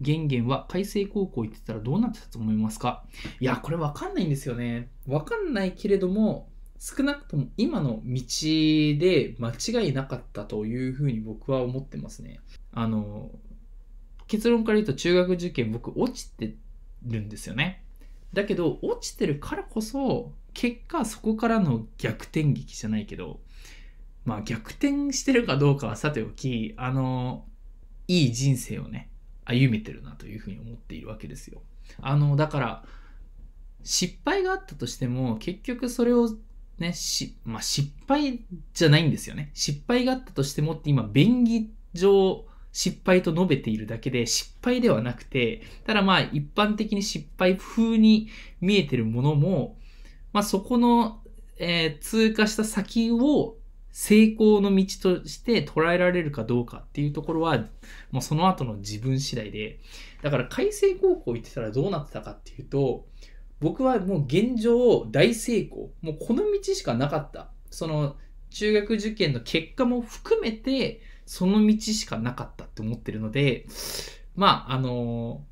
玄玄は海星高校行ってたらどうなってたと思いますかいや、これわかんないんですよね。わかんないけれども、少なくとも今の道で間違いなかったというふうに僕は思ってますね。あの、結論から言うと中学受験僕落ちてるんですよね。だけど、落ちてるからこそ、結果そこからの逆転劇じゃないけど、まあ逆転してるかどうかはさておき、あの、いい人生をね、歩めてるなというふうに思っているわけですよ。あの、だから、失敗があったとしても、結局それをね、し、まあ、失敗じゃないんですよね。失敗があったとしてもって今、便宜上失敗と述べているだけで、失敗ではなくて、ただまあ、一般的に失敗風に見えてるものも、まあ、そこの、えー、通過した先を成功の道として捉えられるかどうかっていうところは、もうその後の自分次第で、だから海星高校行ってたらどうなってたかっていうと、僕はもう現状大成功、もうこの道しかなかった。その中学受験の結果も含めて、その道しかなかったって思ってるので、まあ、あの、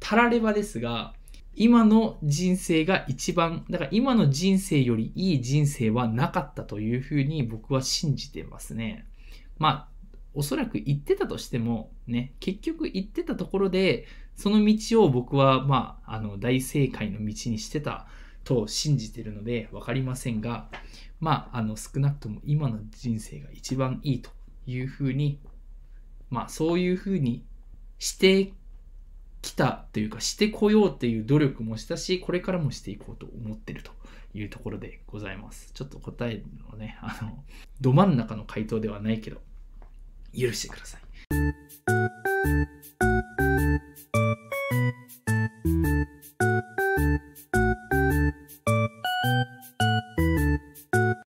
たらればですが、今の人生が一番、だから今の人生よりいい人生はなかったというふうに僕は信じてますね。まあ、おそらく言ってたとしても、ね、結局言ってたところで、その道を僕は、まあ、あの、大正解の道にしてたと信じてるので分かりませんが、まあ、あの、少なくとも今の人生が一番いいというふうに、まあ、そういうふうにして来たというかしてこようっていう努力もしたしこれからもしていこうと思ってるというところでございますちょっと答えのねあのど真ん中の回答ではないけど許してください